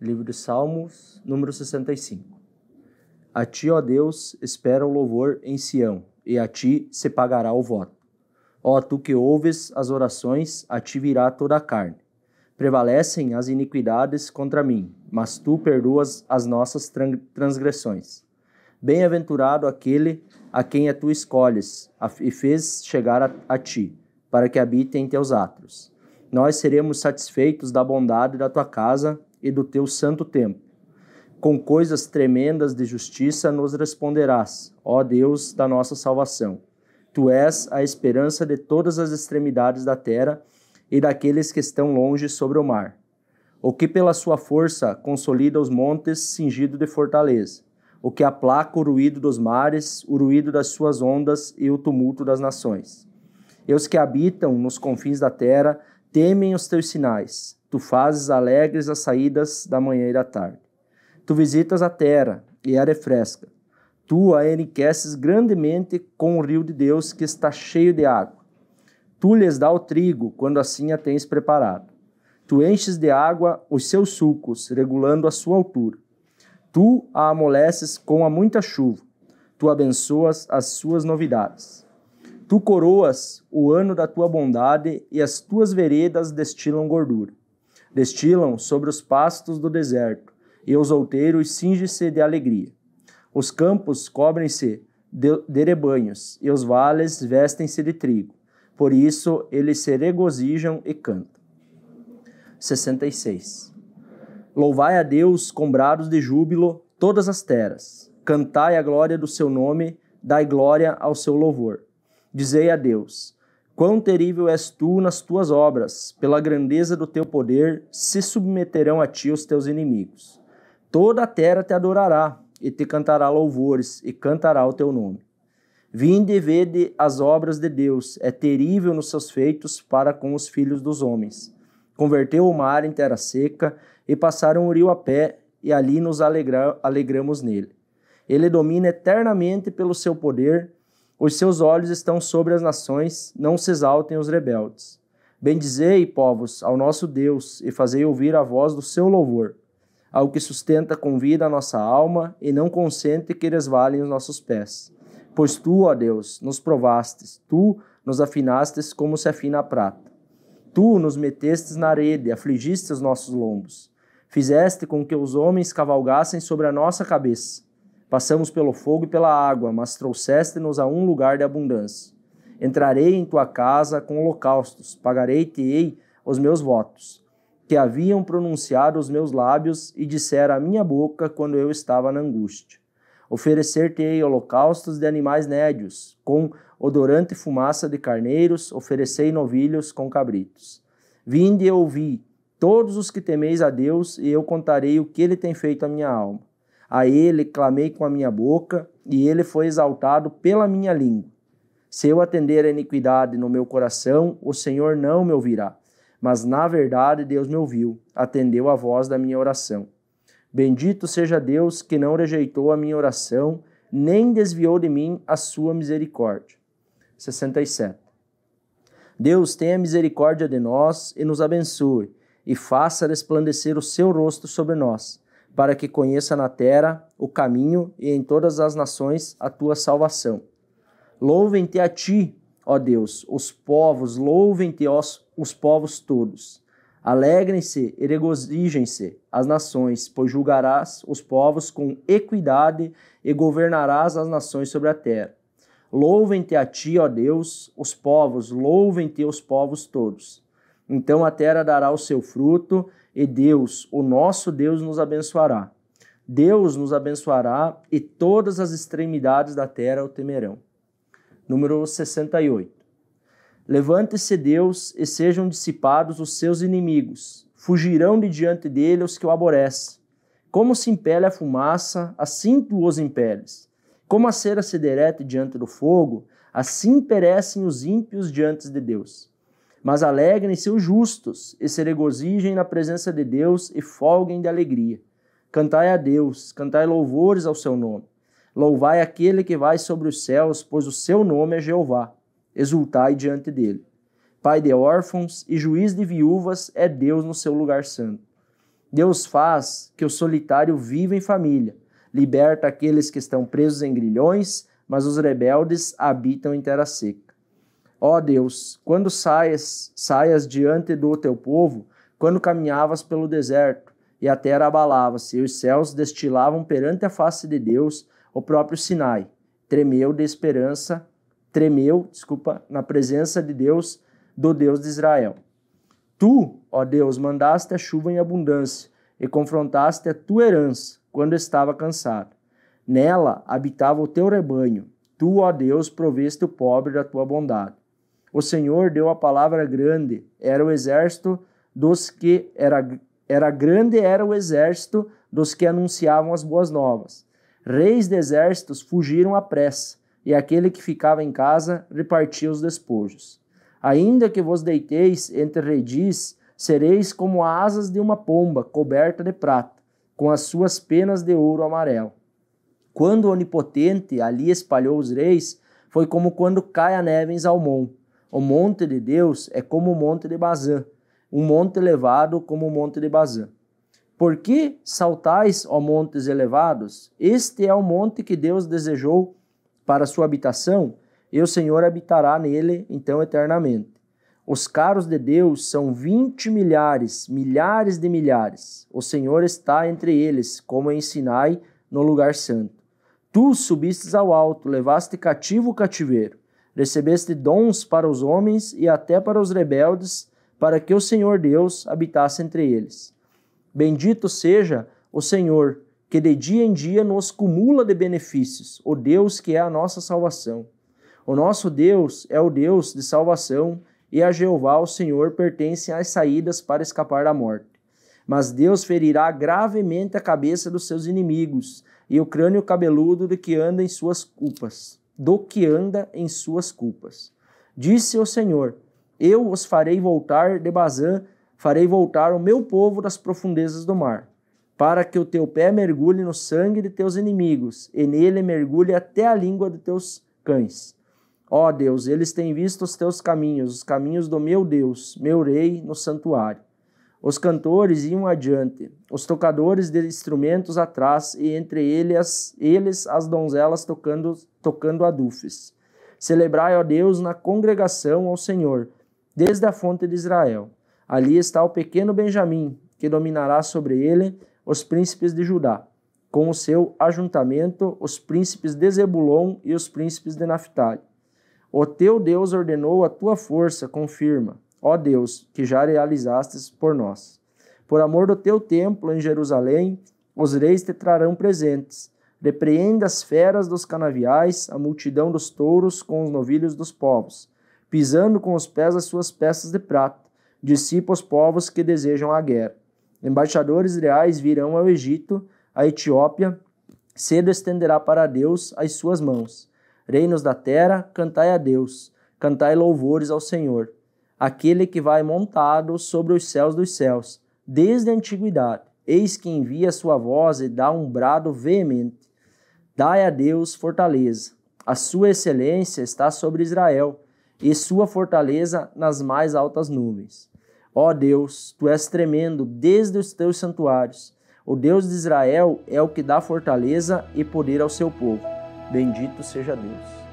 Livro de Salmos, número 65. A ti, ó Deus, espera o louvor em Sião, e a ti se pagará o voto. Ó tu que ouves as orações, a ti virá toda a carne. Prevalecem as iniquidades contra mim, mas tu perdoas as nossas transgressões. Bem-aventurado aquele a quem a é tu escolhes e fez chegar a, a ti, para que habite em teus atos. Nós seremos satisfeitos da bondade da tua casa e do teu santo tempo. Com coisas tremendas de justiça nos responderás, ó Deus da nossa salvação. Tu és a esperança de todas as extremidades da terra e daqueles que estão longe sobre o mar. O que pela sua força consolida os montes, cingido de fortaleza. O que aplaca o ruído dos mares, o ruído das suas ondas e o tumulto das nações. E os que habitam nos confins da terra temem os teus sinais. Tu fazes alegres as saídas da manhã e da tarde. Tu visitas a terra e a refresca. Tu a enriqueces grandemente com o rio de Deus que está cheio de água. Tu lhes dá o trigo quando assim a tens preparado. Tu enches de água os seus sucos, regulando a sua altura. Tu a amoleces com a muita chuva. Tu abençoas as suas novidades. Tu coroas o ano da tua bondade e as tuas veredas destilam gordura destilam sobre os pastos do deserto, e os outeiros cingem-se de alegria. Os campos cobrem-se de, de rebanhos, e os vales vestem-se de trigo. Por isso eles se regozijam e cantam. 66. Louvai a Deus com brados de júbilo todas as terras. Cantai a glória do seu nome, dai glória ao seu louvor. Dizei a Deus: Quão terrível és tu nas tuas obras! Pela grandeza do teu poder, se submeterão a ti os teus inimigos. Toda a terra te adorará e te cantará louvores e cantará o teu nome. Vinde e vede as obras de Deus, é terrível nos seus feitos para com os filhos dos homens. Converteu o mar em terra seca e passaram o rio a pé, e ali nos alegra, alegramos nele. Ele domina eternamente pelo seu poder os seus olhos estão sobre as nações, não se exaltem os rebeldes. Bendizei, povos, ao nosso Deus, e fazei ouvir a voz do seu louvor, ao que sustenta com vida a nossa alma, e não consente que resvalem os nossos pés. Pois tu, ó Deus, nos provastes, tu nos afinastes como se afina a prata. Tu nos metestes na rede, afligiste os nossos lombos. Fizeste com que os homens cavalgassem sobre a nossa cabeça Passamos pelo fogo e pela água, mas trouxeste-nos a um lugar de abundância. Entrarei em tua casa com holocaustos, pagarei-te-ei os meus votos, que haviam pronunciado os meus lábios e dissera a minha boca quando eu estava na angústia. Oferecer-te-ei holocaustos de animais nédios, com odorante fumaça de carneiros, oferecei novilhos com cabritos. Vinde e ouvi, todos os que temeis a Deus, e eu contarei o que ele tem feito à minha alma a ele clamei com a minha boca, e ele foi exaltado pela minha língua. Se eu atender a iniquidade no meu coração, o Senhor não me ouvirá. Mas na verdade Deus me ouviu, atendeu a voz da minha oração. Bendito seja Deus que não rejeitou a minha oração, nem desviou de mim a sua misericórdia. 67. Deus tenha misericórdia de nós e nos abençoe, e faça resplandecer o seu rosto sobre nós para que conheça na terra o caminho e em todas as nações a tua salvação. Louvem-te a ti, ó Deus, os povos, louvem-te os, os povos todos. Alegrem-se e regozijem-se as nações, pois julgarás os povos com equidade e governarás as nações sobre a terra. Louvem-te a ti, ó Deus, os povos, louvem-te os povos todos. Então a terra dará o seu fruto e Deus, o nosso Deus, nos abençoará. Deus nos abençoará e todas as extremidades da terra o temerão. Número 68. Levante-se Deus e sejam dissipados os seus inimigos. Fugirão de diante dele os que o aborrecem. Como se impele a fumaça, assim tu os impeles. Como a cera se derrete diante do fogo, assim perecem os ímpios diante de Deus mas alegrem-se os justos, e se regozijem na presença de Deus e folguem de alegria. Cantai a Deus, cantai louvores ao seu nome. Louvai aquele que vai sobre os céus, pois o seu nome é Jeová. Exultai diante dele. Pai de órfãos e juiz de viúvas é Deus no seu lugar santo. Deus faz que o solitário viva em família, liberta aqueles que estão presos em grilhões, mas os rebeldes habitam em terra seca. Ó Deus, quando saias, saias diante do teu povo, quando caminhavas pelo deserto, e a terra abalava-se, e os céus destilavam perante a face de Deus, o próprio Sinai tremeu de esperança, tremeu, desculpa, na presença de Deus, do Deus de Israel. Tu, ó Deus, mandaste a chuva em abundância e confrontaste a tua herança quando estava cansado. Nela habitava o teu rebanho. Tu, ó Deus, proveste o pobre da tua bondade. O Senhor deu a palavra grande, era o exército dos que era, era grande era o exército dos que anunciavam as boas novas. Reis de exércitos fugiram à pressa, e aquele que ficava em casa repartia os despojos. Ainda que vos deiteis entre redis, sereis como asas de uma pomba coberta de prata, com as suas penas de ouro amarelo. Quando o Onipotente ali espalhou os reis, foi como quando cai a neve em Salmão, o monte de Deus é como o monte de Bazã, um monte elevado como o monte de Bazã. Por que saltais, ó montes elevados? Este é o monte que Deus desejou para sua habitação, e o Senhor habitará nele então eternamente. Os caros de Deus são vinte milhares, milhares de milhares. O Senhor está entre eles, como em Sinai, no lugar santo. Tu subistes ao alto, levaste cativo o cativeiro recebeste dons para os homens e até para os rebeldes, para que o Senhor Deus habitasse entre eles. Bendito seja o Senhor, que de dia em dia nos cumula de benefícios, o Deus que é a nossa salvação. O nosso Deus é o Deus de salvação, e a Jeová, o Senhor, pertencem as saídas para escapar da morte. Mas Deus ferirá gravemente a cabeça dos seus inimigos e o crânio cabeludo de que anda em suas culpas do que anda em suas culpas. Disse o Senhor: Eu os farei voltar de Bazã, farei voltar o meu povo das profundezas do mar, para que o teu pé mergulhe no sangue de teus inimigos, e nele mergulhe até a língua de teus cães. Ó Deus, eles têm visto os teus caminhos, os caminhos do meu Deus, meu Rei, no santuário. Os cantores iam adiante, os tocadores de instrumentos atrás e entre eles, eles as donzelas tocando, tocando adufes. Celebrai, ó Deus, na congregação ao Senhor, desde a fonte de Israel. Ali está o pequeno Benjamim, que dominará sobre ele os príncipes de Judá. Com o seu ajuntamento, os príncipes de Zebulon e os príncipes de Naphtali. O teu Deus ordenou a tua força, confirma ó Deus, que já realizastes por nós. Por amor do teu templo em Jerusalém, os reis te trarão presentes. Repreenda as feras dos canaviais, a multidão dos touros com os novilhos dos povos, pisando com os pés as suas peças de prata. Dissipa os povos que desejam a guerra. Embaixadores reais virão ao Egito, a Etiópia, cedo estenderá para Deus as suas mãos. Reinos da terra, cantai a Deus, cantai louvores ao Senhor aquele que vai montado sobre os céus dos céus, desde a antiguidade. Eis que envia sua voz e dá um brado veemente. Dai a Deus fortaleza. A sua excelência está sobre Israel, e sua fortaleza nas mais altas nuvens. Ó Deus, tu és tremendo desde os teus santuários. O Deus de Israel é o que dá fortaleza e poder ao seu povo. Bendito seja Deus.